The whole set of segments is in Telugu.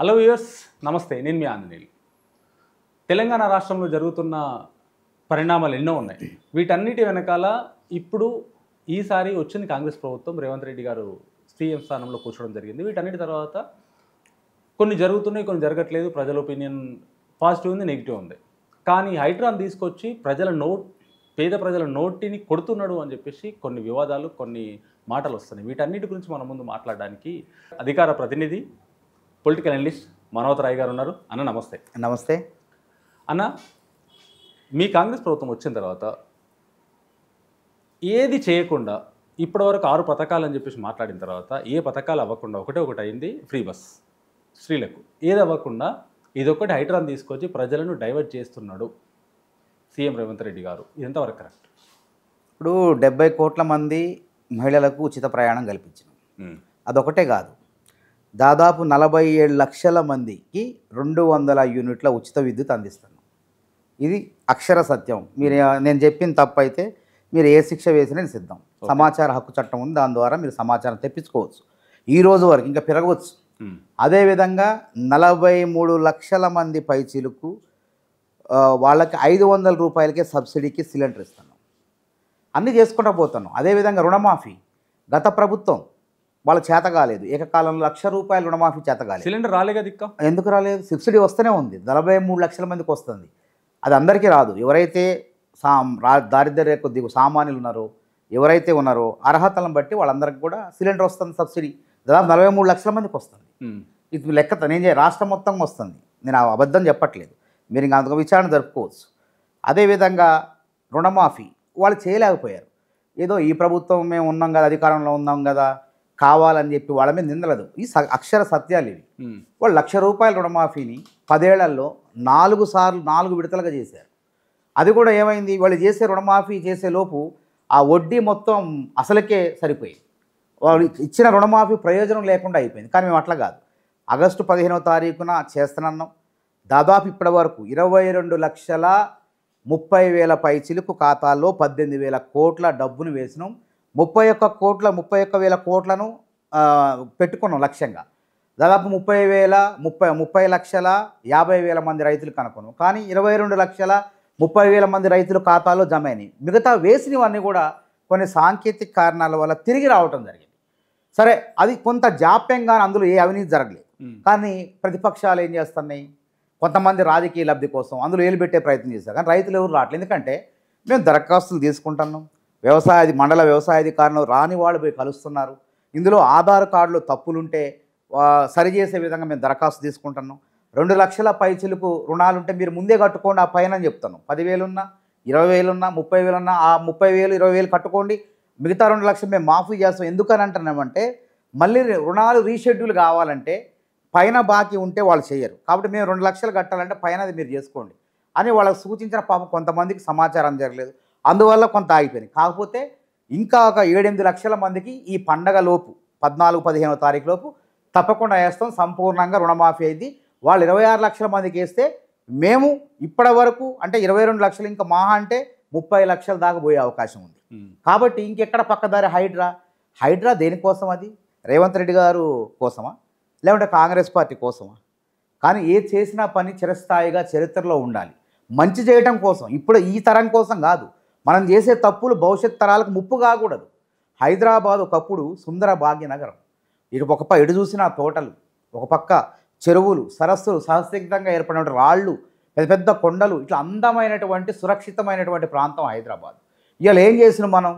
హలో వ్యూయర్స్ నమస్తే నేను మీ ఆంజనేయులు తెలంగాణ రాష్ట్రంలో జరుగుతున్న పరిణామాలు ఎన్నో ఉన్నాయి వీటన్నిటి వెనకాల ఇప్పుడు ఈసారి వచ్చింది కాంగ్రెస్ ప్రభుత్వం రేవంత్ రెడ్డి గారు సీఎం స్థానంలో కూర్చోవడం జరిగింది వీటన్నిటి తర్వాత కొన్ని జరుగుతున్నాయి కొన్ని జరగట్లేదు ప్రజల ఒపీనియన్ పాజిటివ్ ఉంది నెగిటివ్ ఉంది కానీ హైడ్రాన్ తీసుకొచ్చి ప్రజల నోట్ పేద ప్రజల నోటిని కొడుతున్నాడు అని చెప్పేసి కొన్ని వివాదాలు కొన్ని మాటలు వస్తున్నాయి వీటన్నిటి గురించి మన ముందు మాట్లాడడానికి అధికార ప్రతినిధి పొలిటికల్ అనలిస్ట్ మనోత్ రాయ్ గారు ఉన్నారు అన్న నమస్తే నమస్తే అన్న మీ కాంగ్రెస్ ప్రభుత్వం వచ్చిన తర్వాత ఏది చేయకుండా ఇప్పటివరకు ఆరు పథకాలు అని చెప్పేసి మాట్లాడిన తర్వాత ఏ పథకాలు అవ్వకుండా ఒకటే ఒకటి అయింది ఫ్రీ బస్ స్త్రీలకు ఏది అవ్వకుండా ఇదొకటి హైడ్రాన్ తీసుకొచ్చి ప్రజలను డైవర్ట్ చేస్తున్నాడు సీఎం రేవంత్ రెడ్డి గారు ఇదంతవరకు కరెక్ట్ ఇప్పుడు డెబ్బై కోట్ల మంది మహిళలకు ఉచిత ప్రయాణం కల్పించడం అదొకటే కాదు దాదాపు నలభై ఏడు లక్షల మందికి రెండు వందల యూనిట్ల ఉచిత విద్యుత్ అందిస్తున్నాం ఇది అక్షర సత్యం మీరు నేను చెప్పిన తప్పైతే మీరు ఏ శిక్ష వేసినా నేను సిద్ధం సమాచార హక్కు చట్టం ఉంది దాని ద్వారా మీరు సమాచారం తెప్పించుకోవచ్చు ఈ రోజు వరకు ఇంకా పెరగవచ్చు అదేవిధంగా నలభై మూడు లక్షల మంది పైచీలకు వాళ్ళకి ఐదు వందల రూపాయలకే సబ్సిడీకి సిలిండర్ ఇస్తున్నాం అన్నీ చేసుకుంటూ పోతున్నాం అదేవిధంగా రుణమాఫీ గత ప్రభుత్వం వాళ్ళ చేత కాలేదు ఏకకాలంలో లక్ష రూపాయలు రుణమాఫీ చేత కాలేదు సిలిండర్ రాలేదు దిక్క ఎందుకు రాలేదు సబ్సిడీ వస్తూనే ఉంది నలభై మూడు లక్షల మందికి వస్తుంది అది అందరికీ రాదు ఎవరైతే సా దారిద్ర్య దిగు సామాన్యులు ఉన్నారో ఎవరైతే ఉన్నారో అర్హతలను బట్టి వాళ్ళందరికీ కూడా సిలిండర్ వస్తుంది సబ్సిడీ దాదాపు నలభై మూడు లక్షల మందికి వస్తుంది ఇది లెక్క నేను రాష్ట్రం మొత్తం వస్తుంది నేను అబద్ధం చెప్పట్లేదు మీరు ఇంకా అందుకు విచారణ జరుపుకోవచ్చు అదేవిధంగా రుణమాఫీ వాళ్ళు చేయలేకపోయారు ఏదో ఈ ప్రభుత్వం మేము ఉన్నాం కదా అధికారంలో ఉన్నాం కదా కావాలని చెప్పి వాళ్ళ మీద నిందలదు ఈ అక్షర సత్యాలు ఇవి వాళ్ళు లక్ష రూపాయల రుణమాఫీని పదేళ్లలో నాలుగు సార్లు నాలుగు విడతలుగా చేశారు అది కూడా ఏమైంది వాళ్ళు చేసే రుణమాఫీ చేసే లోపు ఆ వడ్డీ మొత్తం అసలుకే సరిపోయింది వాళ్ళు ఇచ్చిన రుణమాఫీ ప్రయోజనం లేకుండా అయిపోయింది కానీ మేము అట్లా కాదు ఆగస్టు పదిహేనవ తారీఖున చేస్తున్నాం దాదాపు ఇప్పటి వరకు ఇరవై రెండు లక్షల ముప్పై వేల పైచిలుకు ఖాతాల్లో పద్దెనిమిది వేల కోట్ల డబ్బును వేసినాం ముప్పై ఒక్క కోట్ల ముప్పై ఒక్క వేల కోట్లను పెట్టుకున్నాం లక్ష్యంగా దాదాపు ముప్పై వేల ముప్పై ముప్పై లక్షల యాభై వేల మంది రైతులు కనుక్కున్నాం కానీ ఇరవై రెండు లక్షల ముప్పై వేల మంది రైతుల ఖాతాలో జమ అయినాయి మిగతా వేసినవన్నీ కూడా కొన్ని సాంకేతిక కారణాల వల్ల తిరిగి రావటం జరిగింది సరే అది కొంత జాప్యంగా అందులో ఏ అవినీతి జరగలేదు కానీ ప్రతిపక్షాలు ఏం చేస్తున్నాయి కొంతమంది రాజకీయ లబ్ధి కోసం అందులో పెట్టే ప్రయత్నం చేశారు కానీ రైతులు ఎవరు రావట్లేదు ఎందుకంటే మేము దరఖాస్తులు తీసుకుంటున్నాం వ్యవసాయాధి మండల వ్యవసాయాధికారులు రాని వాళ్ళు పోయి కలుస్తున్నారు ఇందులో ఆధార్ కార్డులు తప్పులుంటే సరిచేసే విధంగా మేము దరఖాస్తు తీసుకుంటున్నాం రెండు లక్షల రుణాలు రుణాలుంటే మీరు ముందే కట్టుకోండి ఆ పైన చెప్తాను పదివేలున్నా ఇరవై వేలున్నా ముప్పై వేలున్నా ఆ ముప్పై వేలు ఇరవై వేలు కట్టుకోండి మిగతా రెండు లక్షలు మేము మాఫీ చేస్తాం ఎందుకని అంటున్నామంటే మళ్ళీ రుణాలు రీషెడ్యూల్ కావాలంటే పైన బాకీ ఉంటే వాళ్ళు చేయరు కాబట్టి మేము రెండు లక్షలు కట్టాలంటే అది మీరు చేసుకోండి అని వాళ్ళకి సూచించిన పాపం కొంతమందికి సమాచారం జరగలేదు అందువల్ల కొంత ఆగిపోయింది కాకపోతే ఇంకా ఒక ఏడెనిమిది లక్షల మందికి ఈ పండగ లోపు పద్నాలుగు పదిహేనో తారీఖు లోపు తప్పకుండా వేస్తాం సంపూర్ణంగా రుణమాఫీ అయింది వాళ్ళు ఇరవై ఆరు లక్షల మందికి వేస్తే మేము ఇప్పటి వరకు అంటే ఇరవై రెండు లక్షలు ఇంకా మహా అంటే ముప్పై లక్షల దాకా పోయే అవకాశం ఉంది కాబట్టి ఇంకెక్కడ పక్కదారి హైడ్రా హైడ్రా దేనికోసం అది రేవంత్ రెడ్డి గారు కోసమా లేకుంటే కాంగ్రెస్ పార్టీ కోసమా కానీ ఏ చేసినా పని చిరస్థాయిగా చరిత్రలో ఉండాలి మంచి చేయటం కోసం ఇప్పుడు ఈ తరం కోసం కాదు మనం చేసే తప్పులు భవిష్యత్ తరాలకు ముప్పు కాకూడదు హైదరాబాద్ ఒకప్పుడు సుందర భాగ్య నగరం ఇటు ఒక ఎటు చూసిన తోటలు ఒక పక్క చెరువులు సరస్సులు సహస్రితంగా ఏర్పడిన రాళ్ళు పెద్ద పెద్ద కొండలు ఇట్లా అందమైనటువంటి సురక్షితమైనటువంటి ప్రాంతం హైదరాబాద్ ఇవాళ ఏం చేసిన మనం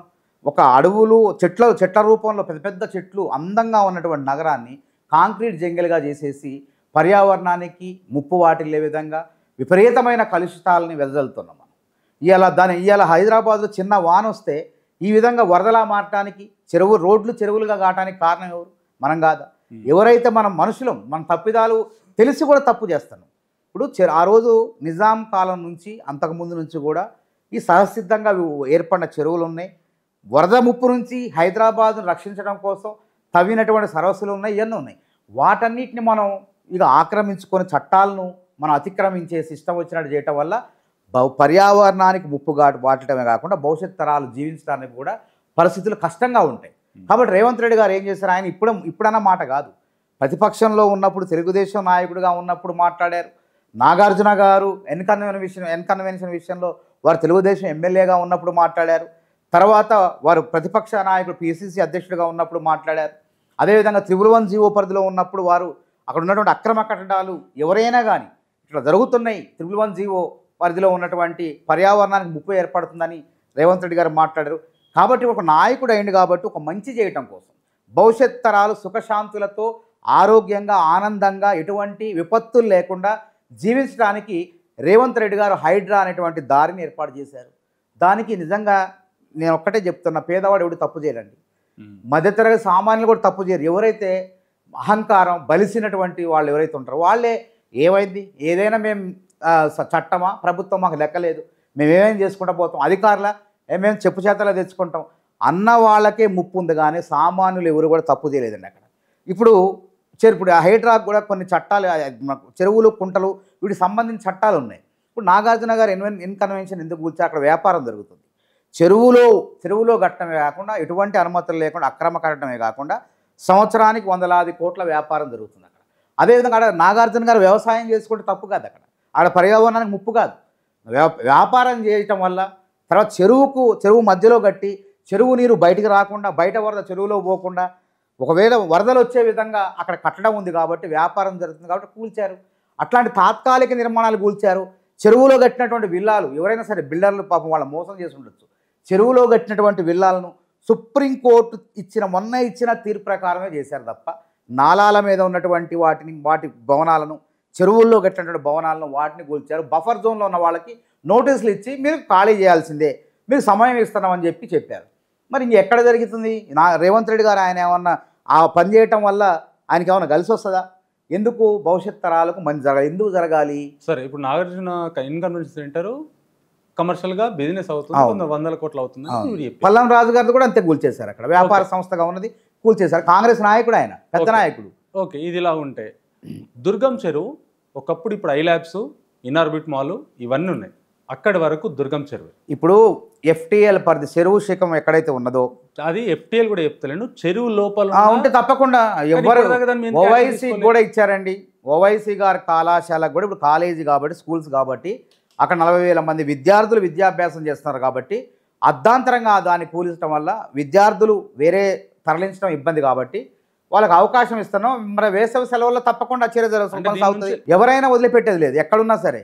ఒక అడవులు చెట్ల చెట్ల రూపంలో పెద్ద పెద్ద చెట్లు అందంగా ఉన్నటువంటి నగరాన్ని కాంక్రీట్ జంగిల్గా చేసేసి పర్యావరణానికి ముప్పు వాటిల్లే విధంగా విపరీతమైన కలుషితాలని వెదజల్లుతున్నాం ఇవాళ దాని ఇవాళ హైదరాబాద్లో చిన్న వాన వస్తే ఈ విధంగా వరదలా మారటానికి చెరువు రోడ్లు చెరువులుగా కావటానికి కారణం ఎవరు మనం కాదా ఎవరైతే మనం మనుషులం మన తప్పిదాలు తెలిసి కూడా తప్పు చేస్తాను ఇప్పుడు ఆ రోజు నిజాం కాలం నుంచి అంతకుముందు నుంచి కూడా ఈ సహసిద్ధంగా ఏర్పడిన చెరువులు ఉన్నాయి వరద ముప్పు నుంచి హైదరాబాద్ను రక్షించడం కోసం తవ్వినటువంటి సరస్సులు ఉన్నాయి ఇవన్నీ ఉన్నాయి వాటన్నిటిని మనం ఇక ఆక్రమించుకొని చట్టాలను మనం అతిక్రమించే సిస్టమ్ వచ్చినట్టు చేయటం వల్ల పర్యావరణానికి ముప్పుగా వాటమే కాకుండా భవిష్యత్ తరాలు జీవించడానికి కూడా పరిస్థితులు కష్టంగా ఉంటాయి కాబట్టి రేవంత్ రెడ్డి గారు ఏం చేశారు ఆయన ఇప్పుడు ఇప్పుడన్న మాట కాదు ప్రతిపక్షంలో ఉన్నప్పుడు తెలుగుదేశం నాయకుడిగా ఉన్నప్పుడు మాట్లాడారు నాగార్జున గారు ఎన్కన్వెన్ విషయం ఎన్కన్వెన్షన్ విషయంలో వారు తెలుగుదేశం ఎమ్మెల్యేగా ఉన్నప్పుడు మాట్లాడారు తర్వాత వారు ప్రతిపక్ష నాయకుడు పిసిసి అధ్యక్షుడిగా ఉన్నప్పుడు మాట్లాడారు అదేవిధంగా త్రిభువన్ జీవో పరిధిలో ఉన్నప్పుడు వారు అక్కడ ఉన్నటువంటి అక్రమ కట్టడాలు ఎవరైనా కానీ ఇట్లా జరుగుతున్నాయి త్రిభువన్ జీవో పరిధిలో ఉన్నటువంటి పర్యావరణానికి ముప్పు ఏర్పడుతుందని రేవంత్ రెడ్డి గారు మాట్లాడారు కాబట్టి ఒక నాయకుడు అయింది కాబట్టి ఒక మంచి చేయటం కోసం భవిష్యత్ తరాలు సుఖశాంతులతో ఆరోగ్యంగా ఆనందంగా ఎటువంటి విపత్తులు లేకుండా జీవించడానికి రేవంత్ రెడ్డి గారు హైడ్రా అనేటువంటి దారిని ఏర్పాటు చేశారు దానికి నిజంగా నేను ఒక్కటే చెప్తున్నా పేదవాడు ఎవడు తప్పు చేయరండి మధ్యతరగతి సామాన్యులు కూడా తప్పు చేయరు ఎవరైతే అహంకారం బలిసినటువంటి వాళ్ళు ఎవరైతే ఉంటారో వాళ్ళే ఏమైంది ఏదైనా మేము చట్టమా ప్రభుత్వం మాకు లెక్కలేదు మేమేమేం చేసుకుంటా పోతాం అధికారుల ఏమేం చెప్పు చేతలా తెచ్చుకుంటాం అన్న వాళ్ళకే ముప్పు ఉంది కానీ సామాన్యులు ఎవరు కూడా తప్పు చేయలేదండి అక్కడ ఇప్పుడు చెరుపుడు ఆ హైడ్రాక్ కూడా కొన్ని చట్టాలు చెరువులు కుంటలు వీటికి సంబంధించిన చట్టాలు ఉన్నాయి ఇప్పుడు నాగార్జున గారు ఎన్వెన్ ఇన్కన్వెన్షన్ ఎందుకు కూర్చో అక్కడ వ్యాపారం జరుగుతుంది చెరువులో చెరువులో ఘట్టమే కాకుండా ఎటువంటి అనుమతులు లేకుండా అక్రమ కట్టడమే కాకుండా సంవత్సరానికి వందలాది కోట్ల వ్యాపారం జరుగుతుంది అక్కడ అదేవిధంగా అక్కడ నాగార్జున గారు వ్యవసాయం చేసుకుంటే తప్పు కాదు అక్కడ ఆడ పర్యావరణానికి ముప్పు కాదు వ్యాపారం చేయటం వల్ల తర్వాత చెరువుకు చెరువు మధ్యలో కట్టి చెరువు నీరు బయటికి రాకుండా బయట వరద చెరువులో పోకుండా ఒకవేళ వరదలు వచ్చే విధంగా అక్కడ కట్టడం ఉంది కాబట్టి వ్యాపారం జరుగుతుంది కాబట్టి కూల్చారు అట్లాంటి తాత్కాలిక నిర్మాణాలు కూల్చారు చెరువులో కట్టినటువంటి విల్లాలు ఎవరైనా సరే బిల్డర్లు పాపం వాళ్ళు మోసం చేసి ఉండొచ్చు చెరువులో కట్టినటువంటి విల్లాలను సుప్రీంకోర్టు ఇచ్చిన మొన్న ఇచ్చిన తీర్పు ప్రకారమే చేశారు తప్ప నాలాల మీద ఉన్నటువంటి వాటిని వాటి భవనాలను చెరువుల్లో కట్టినటువంటి భవనాలను వాటిని కూల్చారు బఫర్ జోన్లో ఉన్న వాళ్ళకి నోటీసులు ఇచ్చి మీరు ఖాళీ చేయాల్సిందే మీరు సమయం ఇస్తున్నామని చెప్పి చెప్పారు మరి ఇంక ఎక్కడ జరుగుతుంది నా రేవంత్ రెడ్డి గారు ఆయన ఏమన్నా ఆ పని చేయటం వల్ల ఆయనకి ఏమైనా కలిసి వస్తుందా ఎందుకు భవిష్యత్ తరాలకు మంచి జరగాలి ఎందుకు జరగాలి సరే ఇప్పుడు నాగార్జున ఇన్కన్వెన్షన్ సెంటర్ కమర్షియల్గా బిజినెస్ అవుతుంది వందల కోట్లు అవుతుంది పల్లం రాజు గారిది కూడా అంతే కూల్చేశారు అక్కడ వ్యాపార సంస్థగా ఉన్నది కూల్చేశారు కాంగ్రెస్ నాయకుడు ఆయన పెద్ద నాయకుడు ఓకే ఇది ఇలా ఉంటే దుర్గం చెరువు ఒకప్పుడు ఇప్పుడు ఐ ల్యాబ్స్ ఇనార్బిట్ మాల్ ఇవన్నీ ఉన్నాయి అక్కడి వరకు దుర్గం చెరువు ఇప్పుడు ఎఫ్టీఎల్ పరిధి చెరువు శిఖం ఎక్కడైతే ఉన్నదో అది ఎఫ్టీఎల్ కూడా చెప్తలేను చెరువు లోపల ఉంటే తప్పకుండా ఎవరు ఓవైసీ కూడా ఇచ్చారండి ఓవైసీ గారి కళాశాలకు కూడా ఇప్పుడు కాలేజీ కాబట్టి స్కూల్స్ కాబట్టి అక్కడ నలభై వేల మంది విద్యార్థులు విద్యాభ్యాసం చేస్తున్నారు కాబట్టి అర్ధాంతరంగా దాన్ని కూలించడం వల్ల విద్యార్థులు వేరే తరలించడం ఇబ్బంది కాబట్టి వాళ్ళకి అవకాశం ఇస్తున్నాం మరి వేసవి సెలవుల్లో తప్పకుండా చర్య జరుగుతుంది ఎవరైనా వదిలిపెట్టేది లేదు ఎక్కడున్నా సరే